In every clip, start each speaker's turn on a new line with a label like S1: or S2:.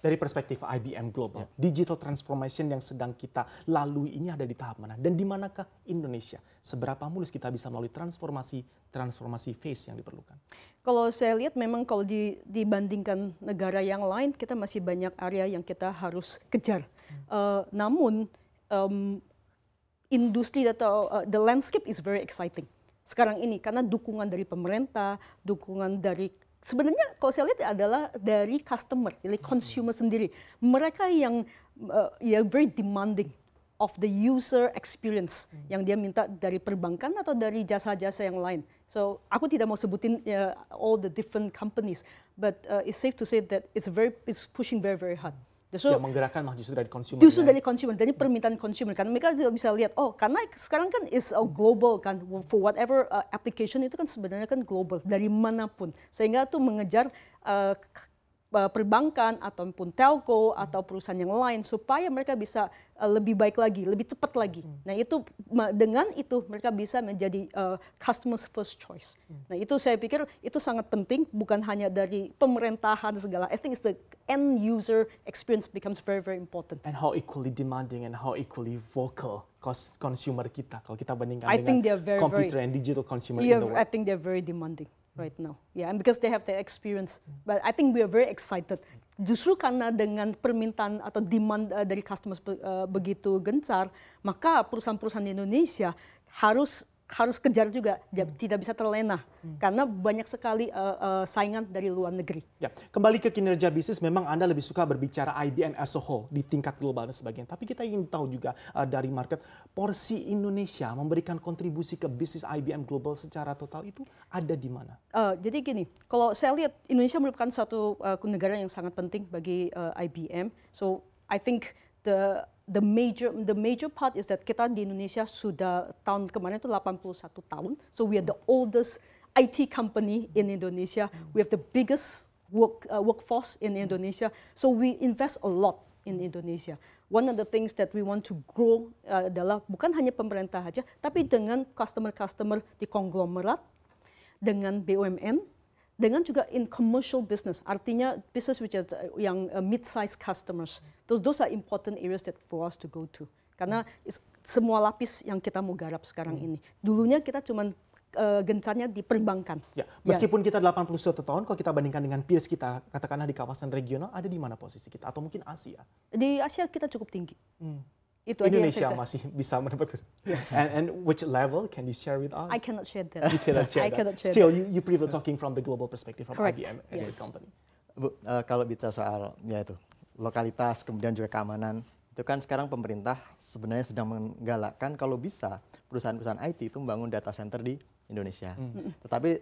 S1: dari perspektif IBM Global, yeah. digital transformation yang sedang kita lalui ini ada di tahap mana dan di manakah Indonesia? Seberapa mulus kita bisa melalui transformasi transformasi phase yang diperlukan?
S2: Kalau saya lihat memang kalau di, dibandingkan negara yang lain kita masih banyak area yang kita harus kejar. Hmm. Uh, namun um, industri atau uh, the landscape is very exciting sekarang ini karena dukungan dari pemerintah, dukungan dari sebenarnya kalau saya lihat adalah dari customer, dari consumer sendiri. Mereka yang uh, ya very demanding of the user experience yang dia minta dari perbankan atau dari jasa-jasa yang lain. So aku tidak mau sebutin uh, all the different companies, but uh, it's safe to say that it's very it's pushing very very hard. Justru yang
S1: menggerakkan mah justru dari consumer. Justru kan? dari
S2: consumer, dari permintaan consumer Karena Mereka tidak bisa lihat oh karena sekarang kan is a global kan for whatever uh, application itu kan sebenarnya kan global dari manapun. Sehingga tuh mengejar uh, Eh, perbankan ataupun telco atau perusahaan yang lain supaya mereka bisa eh, lebih baik lagi, lebih cepat lagi. Hmm. Nah itu dengan itu mereka bisa menjadi uh, customers first choice. Hmm. Nah itu saya pikir itu sangat penting bukan hanya dari pemerintahan segala. I think it's the end user experience becomes very very important.
S1: And how equally demanding and how equally vocal consumer kita kalau kita bandingkan I dengan think very, computer very, and digital consumer yeah, in the world. I
S2: think they're very demanding right now. Ya, yeah, and because they have the experience. But I think we are very excited. Justru karena dengan permintaan atau demand uh, dari customers uh, begitu gencar, maka perusahaan-perusahaan di Indonesia harus harus kejar juga, hmm. tidak bisa terlena hmm. karena banyak sekali uh, uh, saingan dari luar negeri.
S1: Ya. Kembali ke kinerja bisnis, memang Anda lebih suka berbicara IBM as a whole di tingkat global dan sebagainya. Tapi kita ingin tahu juga uh, dari market porsi Indonesia memberikan kontribusi ke bisnis IBM global secara total itu ada di mana?
S2: Uh, jadi gini, kalau saya lihat Indonesia merupakan satu uh, negara yang sangat penting bagi uh, IBM. So I think the the major the major part is that kita di Indonesia sudah tahun kemarin itu 81 tahun. So we are the oldest IT company in Indonesia. We have the biggest work uh, workforce in Indonesia. So we invest a lot in Indonesia. One of the things that we want to grow uh, adalah bukan hanya pemerintah saja, tapi dengan customer-customer di konglomerat, dengan BUMN, dengan juga in commercial business, artinya business which is uh, yang uh, mid-size customers. Those, those are important areas that for us to go to. Karena semua lapis yang kita mau garap sekarang hmm. ini. Dulunya kita cuma uh, gencarnya di perbankan.
S1: Ya, ya. meskipun ya. kita 81 tahun, kalau kita bandingkan dengan peers kita, katakanlah di kawasan regional, ada di mana posisi kita? Atau mungkin Asia?
S2: Di Asia kita cukup tinggi. Hmm itu Indonesia aja
S1: masih bisa mendapatkan. Yes. And, and which level can you share with us? I cannot share that. You cannot share I that. Cannot share Still, you, you prefer talking from the global perspective of Correct. IBM yes. a company.
S3: Bu, uh, kalau bicara soal ya itu lokalitas kemudian juga keamanan itu kan sekarang pemerintah sebenarnya sedang menggalakkan kalau bisa perusahaan-perusahaan IT itu membangun data center di Indonesia. Mm. Tetapi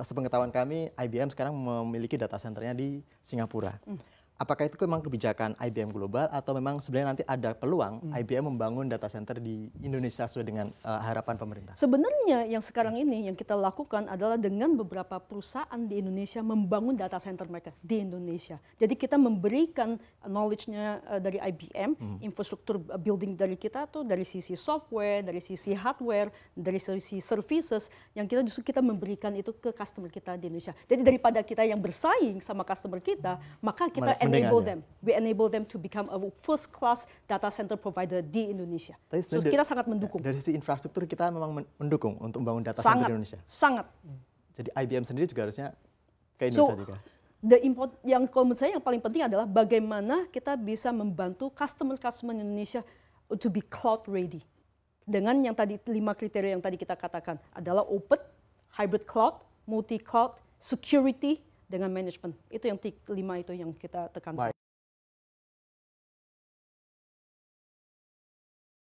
S3: sepengetahuan kami IBM sekarang memiliki data centernya di Singapura. Mm apakah itu memang kebijakan IBM global atau memang sebenarnya nanti ada peluang hmm. IBM membangun data center di Indonesia sesuai dengan uh, harapan pemerintah?
S2: Sebenarnya yang sekarang ini yang kita lakukan adalah dengan beberapa perusahaan di Indonesia membangun data center mereka di Indonesia. Jadi kita memberikan knowledge-nya eh, dari IBM, hmm. infrastruktur eh, building dari kita tuh dari sisi software, dari sisi hardware, dari sisi services yang kita justru kita memberikan itu ke customer kita di Indonesia. Jadi daripada kita yang bersaing sama customer kita, maka kita enable them. We enable them to become a first class data center provider di Indonesia. Tapi so, kita sangat mendukung.
S3: Dari sisi infrastruktur kita memang mendukung untuk membangun data sangat, center di Indonesia. Sangat. Jadi IBM sendiri juga harusnya ke Indonesia so, juga.
S2: The import yang kalau menurut saya yang paling penting adalah bagaimana kita bisa membantu customer-customer Indonesia to be cloud ready. Dengan yang tadi lima kriteria yang tadi kita katakan adalah open, hybrid cloud, multi cloud, security, dengan manajemen itu yang lima itu yang kita tekankan